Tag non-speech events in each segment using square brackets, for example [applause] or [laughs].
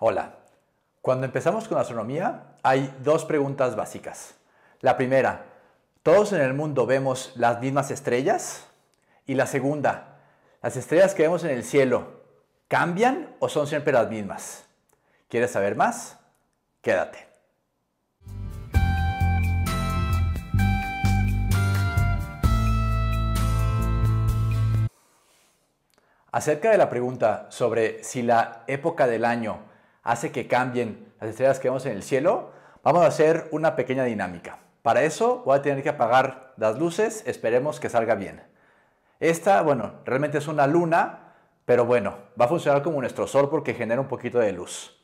Hola, cuando empezamos con astronomía hay dos preguntas básicas. La primera, ¿todos en el mundo vemos las mismas estrellas? Y la segunda, ¿las estrellas que vemos en el cielo cambian o son siempre las mismas? ¿Quieres saber más? Quédate. Acerca de la pregunta sobre si la época del año hace que cambien las estrellas que vemos en el cielo, vamos a hacer una pequeña dinámica. Para eso voy a tener que apagar las luces, esperemos que salga bien. Esta, bueno, realmente es una luna, pero bueno, va a funcionar como nuestro sol porque genera un poquito de luz.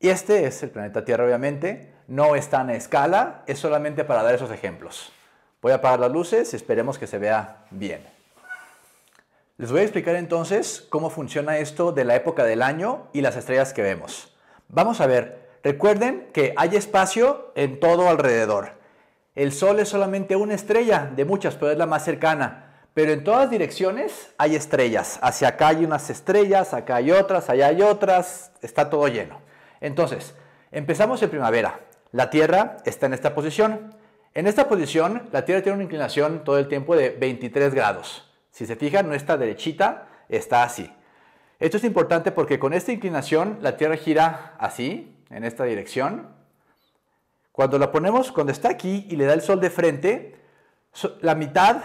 Y este es el planeta Tierra, obviamente, no está tan escala, es solamente para dar esos ejemplos. Voy a apagar las luces y esperemos que se vea bien. Les voy a explicar entonces cómo funciona esto de la época del año y las estrellas que vemos. Vamos a ver, recuerden que hay espacio en todo alrededor. El Sol es solamente una estrella de muchas, pero es la más cercana. Pero en todas direcciones hay estrellas. Hacia acá hay unas estrellas, acá hay otras, allá hay otras, está todo lleno. Entonces, empezamos en primavera. La Tierra está en esta posición. En esta posición, la Tierra tiene una inclinación todo el tiempo de 23 grados. Si se fijan, no está derechita, está así. Esto es importante porque con esta inclinación la Tierra gira así, en esta dirección. Cuando la ponemos, cuando está aquí y le da el sol de frente, la mitad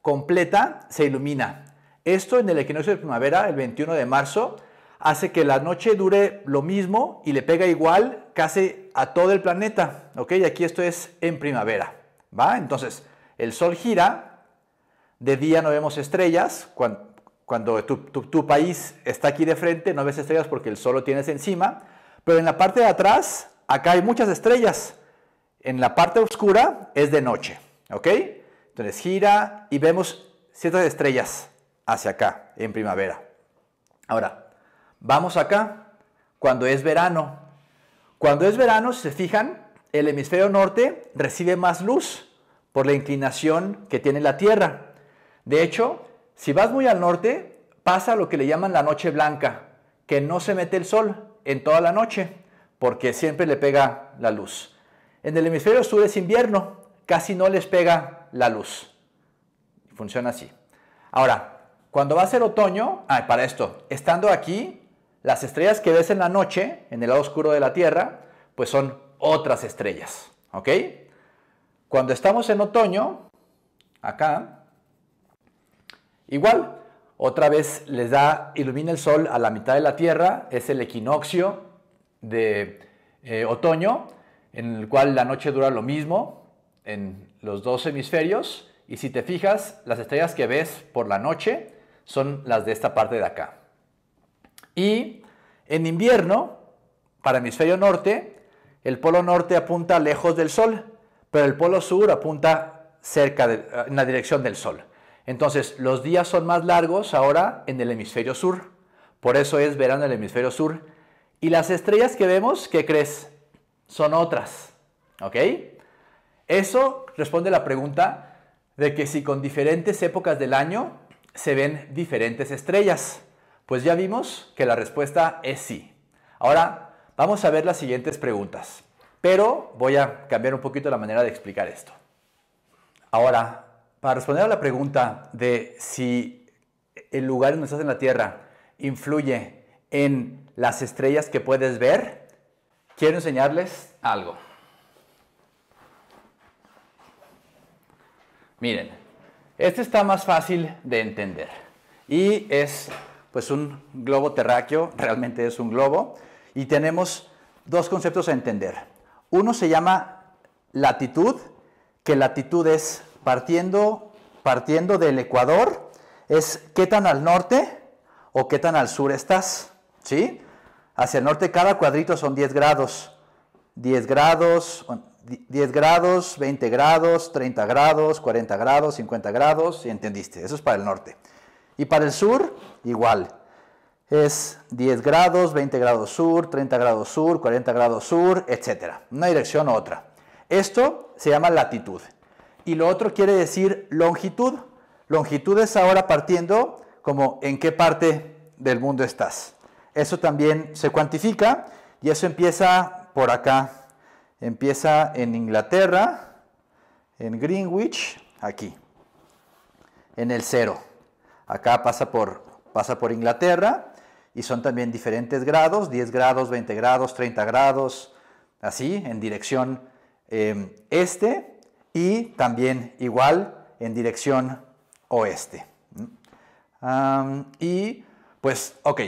completa se ilumina. Esto en el equinoccio de primavera, el 21 de marzo, hace que la noche dure lo mismo y le pega igual casi a todo el planeta. ¿Ok? Aquí esto es en primavera. ¿Va? Entonces, el sol gira de día no vemos estrellas, cuando, tu, país está aquí de frente, no ves estrellas porque el sol lo tienes encima, pero en la parte de atrás, acá hay muchas estrellas. En la parte oscura es de noche, ¿ok? Entonces gira y vemos ciertas estrellas hacia acá, en primavera. Ahora, vamos acá, cuando es verano. Cuando es verano, si se fijan, el hemisferio norte recibe más luz por la inclinación que tiene la Tierra. De hecho, si vas muy al norte, pasa lo que le llaman la noche blanca, que no se mete el sol en toda la noche, porque siempre le pega la luz. En el hemisferio sur es invierno, casi no les pega la luz. Funciona así. Ahora, cuando va a ser otoño, ah, para esto, estando aquí, las estrellas que ves en la noche, en el lado oscuro de la Tierra, pues son otras estrellas, ¿ok? Cuando estamos en otoño, acá, Igual, otra vez les da, ilumina el sol a la mitad de la Tierra, es el equinoccio de eh, otoño, en el cual la noche dura lo mismo en los dos hemisferios, y si te fijas, las estrellas que ves por la noche son las de esta parte de acá. Y en invierno, para hemisferio norte, el polo norte apunta lejos del sol, pero el polo sur apunta cerca de, en la dirección del sol. Entonces, los días son más largos ahora en el hemisferio sur. Por eso es verano en el hemisferio sur. Y las estrellas que vemos, ¿qué crees? Son otras. ¿Ok? Eso responde a la pregunta de que si con diferentes épocas del año se ven diferentes estrellas. Pues ya vimos que la respuesta es sí. Ahora, vamos a ver las siguientes preguntas. Pero voy a cambiar un poquito la manera de explicar esto. Ahora, para responder a la pregunta de si el lugar donde estás en la Tierra influye en las estrellas que puedes ver, quiero enseñarles algo. Miren, este está más fácil de entender y es pues un globo terráqueo, [laughs] realmente es un globo, y tenemos dos conceptos a entender. Uno se llama latitud, que latitud es partiendo, partiendo del Ecuador, es qué tan al norte o qué tan al sur estás. Hacia el norte cada cuadrito son 10 grados. 10 grados, 10 grados, 20 grados, 30 grados, 40 grados, 50 grados, entendiste. Eso es para el norte. Y para el sur, igual. Es 10 grados, 20 grados sur, 30 grados sur, 40 grados sur, etc. Una dirección u otra. Esto se llama latitud y lo otro quiere decir longitud. Longitud es ahora partiendo como en qué parte del mundo estás. Eso también se cuantifica y eso empieza por acá. Empieza en Inglaterra, en Greenwich, aquí, en el cero. Acá pasa por, pasa por Inglaterra y son también diferentes grados, 10 grados, 20 grados, 30 grados, así, en dirección eh, este y también igual en dirección oeste. y pues, ok,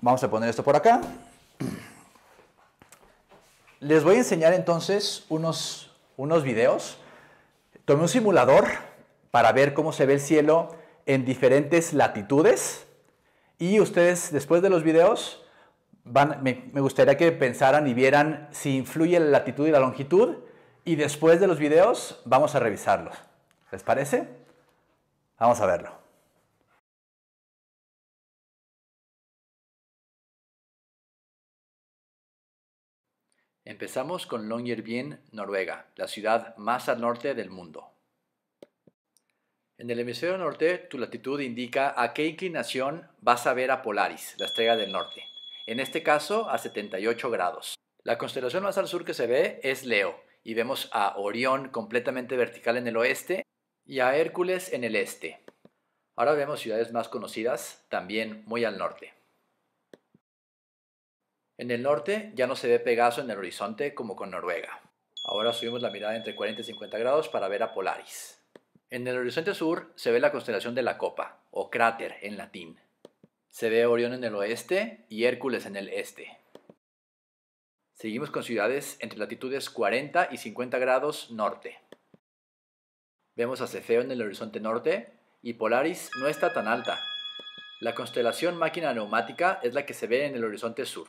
vamos a poner esto por acá. Les voy a enseñar entonces unos, videos. Tomé un simulador para ver cómo se ve el cielo en diferentes latitudes y ustedes después de los videos me gustaría que pensaran y vieran si influye la latitud y la longitud y después de los videos vamos a revisarlos. ¿Les parece? Vamos a verlo. Empezamos con Longyearbyen, Noruega, la ciudad más al norte del mundo. En el hemisferio norte, tu latitud indica a qué inclinación vas a ver a Polaris, la estrella del norte. En este caso, a 78 grados. La constelación más al sur que se ve es Leo, y vemos a Orión completamente vertical en el oeste y a Hércules en el este. Ahora vemos ciudades más conocidas, también muy al norte. En el norte ya no se ve Pegaso en el horizonte como con Noruega. Ahora subimos la mirada entre 40 y 50 grados para ver a Polaris. En el horizonte sur se ve la constelación de la Copa, o cráter en latín. Se ve Orión en el oeste y Hércules en el este. Seguimos con ciudades entre latitudes 40 y 50 grados norte. Vemos a Cefeo en el horizonte norte y Polaris no está tan alta. La constelación máquina neumática es la que se ve en el horizonte sur.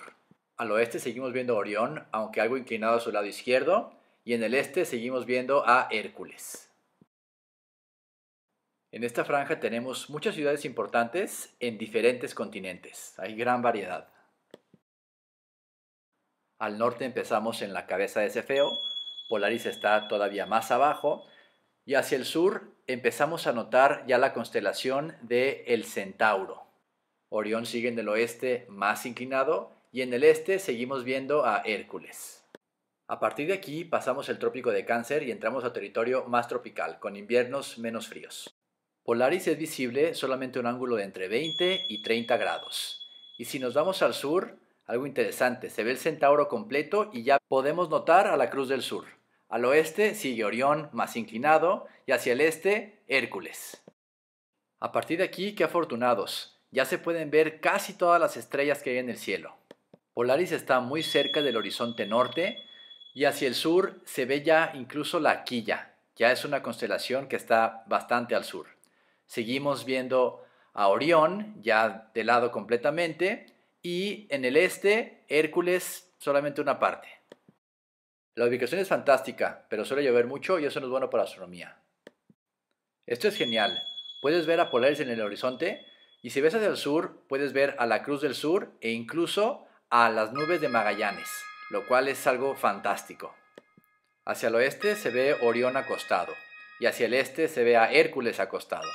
Al oeste seguimos viendo a Orión, aunque algo inclinado a su lado izquierdo, y en el este seguimos viendo a Hércules. En esta franja tenemos muchas ciudades importantes en diferentes continentes. Hay gran variedad. Al norte empezamos en la cabeza de Cefeo, Polaris está todavía más abajo, y hacia el sur empezamos a notar ya la constelación de el Centauro. Orión sigue en el oeste más inclinado y en el este seguimos viendo a Hércules. A partir de aquí pasamos el trópico de Cáncer y entramos a territorio más tropical, con inviernos menos fríos. Polaris es visible solamente un ángulo de entre 20 y 30 grados. Y si nos vamos al sur, algo interesante, se ve el centauro completo y ya podemos notar a la Cruz del Sur. Al oeste sigue Orión más inclinado y hacia el este Hércules. A partir de aquí, qué afortunados, ya se pueden ver casi todas las estrellas que hay en el cielo. Polaris está muy cerca del horizonte norte y hacia el sur se ve ya incluso la quilla, ya es una constelación que está bastante al sur. Seguimos viendo a Orión ya de lado completamente y en el este Hércules solamente una parte. La ubicación es fantástica, pero suele llover mucho y eso no es bueno para astronomía. Esto es genial. Puedes ver a Polaris en el horizonte y si ves hacia el sur puedes ver a la Cruz del Sur e incluso a las nubes de Magallanes, lo cual es algo fantástico. Hacia el oeste se ve Orión acostado y hacia el este se ve a Hércules acostado.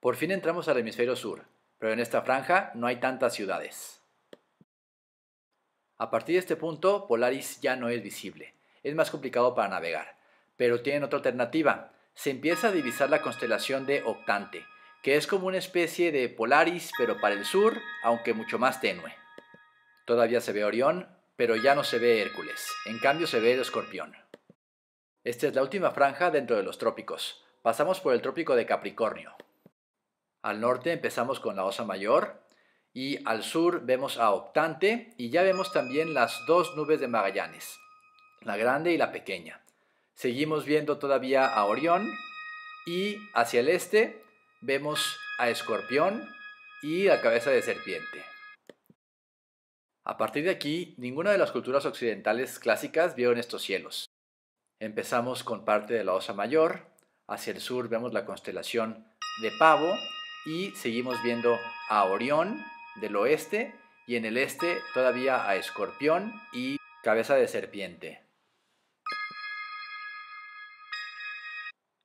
Por fin entramos al hemisferio sur, pero en esta franja no hay tantas ciudades. A partir de este punto, Polaris ya no es visible, es más complicado para navegar, pero tienen otra alternativa. Se empieza a divisar la constelación de Octante, que es como una especie de Polaris, pero para el sur, aunque mucho más tenue. Todavía se ve Orión, pero ya no se ve Hércules, en cambio se ve el Escorpión. Esta es la última franja dentro de los trópicos. Pasamos por el trópico de Capricornio. Al norte empezamos con la osa mayor y al sur vemos a Octante y ya vemos también las dos nubes de Magallanes, la grande y la pequeña. Seguimos viendo todavía a Orión y hacia el este vemos a Escorpión y la cabeza de serpiente. A partir de aquí, ninguna de las culturas occidentales clásicas vio en estos cielos. Empezamos con parte de la Osa Mayor, hacia el sur vemos la constelación de Pavo y seguimos viendo a Orión del oeste y en el este todavía a Escorpión y Cabeza de Serpiente.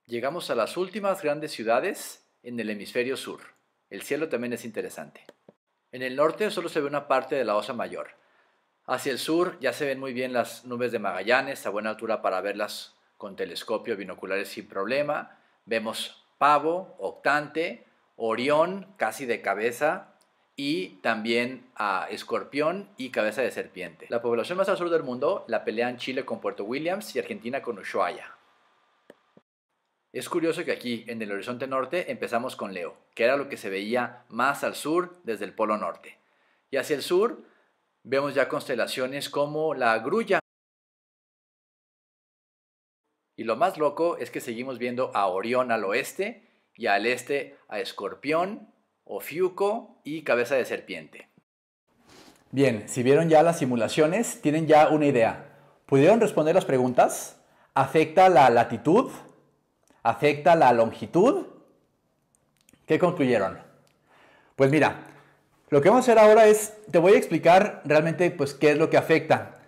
Llegamos a las últimas grandes ciudades en el hemisferio sur. El cielo también es interesante. En el norte solo se ve una parte de la Osa Mayor. Hacia el sur ya se ven muy bien las nubes de Magallanes a buena altura para verlas con telescopio binoculares sin problema. Vemos pavo, octante, Orión, casi de cabeza, y también a escorpión y cabeza de serpiente. La población más al sur del mundo la pelean Chile con Puerto Williams y Argentina con Ushuaia. Es curioso que aquí, en el horizonte norte, empezamos con Leo, que era lo que se veía más al sur desde el polo norte. Y hacia el sur vemos ya constelaciones como la grulla. Y lo más loco es que seguimos viendo a Orión al oeste y al este a Escorpión, Ofiuco y Cabeza de Serpiente. Bien, si vieron ya las simulaciones, tienen ya una idea. ¿Pudieron responder las preguntas? ¿Afecta la latitud? ¿Afecta la longitud? ¿Qué concluyeron? Pues mira, lo que vamos a hacer ahora es, te voy a explicar realmente pues qué es lo que afecta.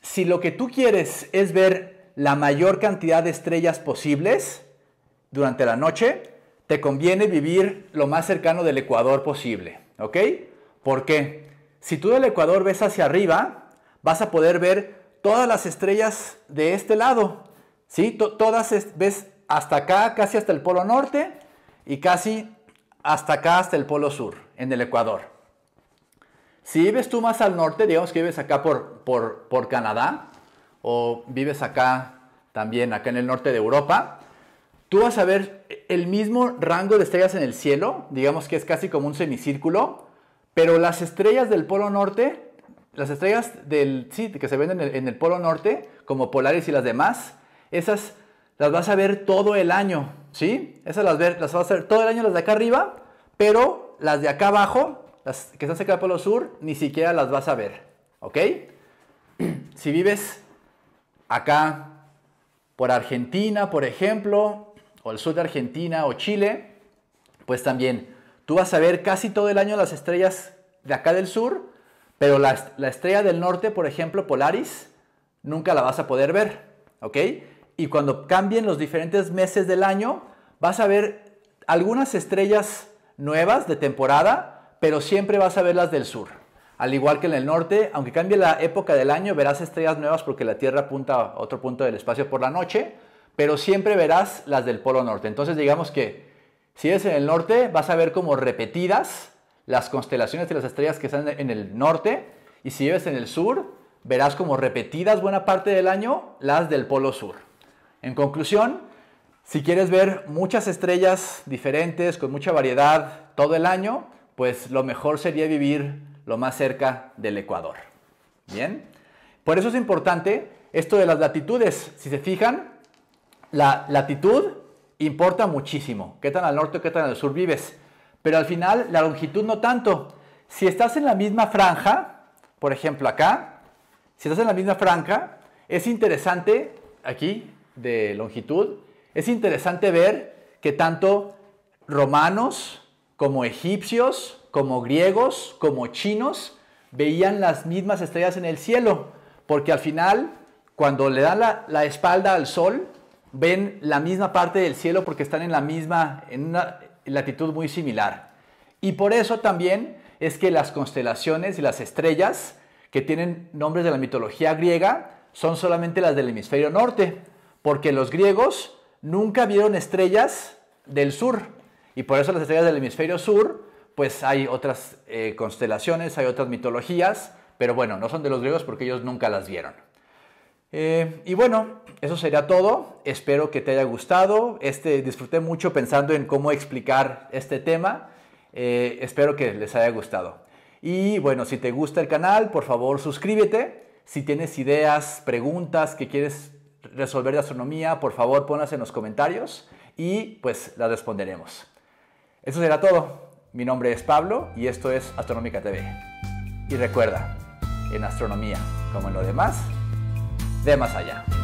Si lo que tú quieres es ver la mayor cantidad de estrellas posibles durante la noche, te conviene vivir lo más cercano del ecuador posible, ¿ok? Porque Si tú del ecuador ves hacia arriba, vas a poder ver todas las estrellas de este lado, ¿sí? todas ves hasta acá, casi hasta el polo norte y casi hasta acá, hasta el polo sur, en el ecuador. Si vives tú más al norte, digamos que vives acá por, por, por Canadá, o vives acá también, acá en el norte de Europa, tú vas a ver el mismo rango de estrellas en el cielo, digamos que es casi como un semicírculo, pero las estrellas del Polo Norte, las estrellas del, sí, que se ven en el, Polo Norte, como Polaris y las demás, esas las vas a ver todo el año, ¿sí? Esas las, ver, las vas a ver todo el año las de acá arriba, pero las de acá abajo, las que están cerca del Polo Sur, ni siquiera las vas a ver, ¿ok? Si vives acá por Argentina, por ejemplo, o el sur de Argentina o Chile, pues también tú vas a ver casi todo el año las estrellas de acá del sur, pero la, la estrella del norte, por ejemplo, Polaris, nunca la vas a poder ver, ¿ok? Y cuando cambien los diferentes meses del año, vas a ver algunas estrellas nuevas de temporada, pero siempre vas a ver las del sur. Al igual que en el norte, aunque cambie la época del año, verás estrellas nuevas porque la Tierra apunta a otro punto del espacio por la noche, pero siempre verás las del Polo Norte. Entonces digamos que si es en el norte, vas a ver como repetidas las constelaciones y las estrellas que están en el norte, y si vives en el sur, verás como repetidas buena parte del año las del Polo Sur. En conclusión, si quieres ver muchas estrellas diferentes, con mucha variedad todo el año, pues lo mejor sería vivir lo más cerca del Ecuador. ¿Bien? Por eso es importante esto de las latitudes. Si se fijan, la latitud importa muchísimo. ¿Qué tan al norte o qué tan al sur vives? Pero al final la longitud no tanto. Si estás en la misma franja, por ejemplo acá, si estás en la misma franja, es interesante, aquí, de longitud, es interesante ver que tanto romanos como egipcios, como griegos, como chinos, veían las mismas estrellas en el cielo, porque al final, cuando le dan la, la espalda al sol, ven la misma parte del cielo porque están en la misma, en una latitud muy similar. Y por eso también es que las constelaciones y las estrellas que tienen nombres de la mitología griega son solamente las del hemisferio norte, porque los griegos nunca vieron estrellas del sur. Y por eso las estrellas del hemisferio sur, pues hay otras eh, constelaciones, hay otras mitologías, pero bueno, no son de los griegos porque ellos nunca las vieron. Eh, y bueno, eso sería todo. Espero que te haya gustado. Este, disfruté mucho pensando en cómo explicar este tema. Eh, espero que les haya gustado. Y bueno, si te gusta el canal, por favor suscríbete. Si tienes ideas, preguntas que quieres resolver de astronomía, por favor ponlas en los comentarios y pues las responderemos. Eso será todo. Mi nombre es Pablo y esto es Astronómica TV. Y recuerda, en astronomía, como en lo demás, de más allá.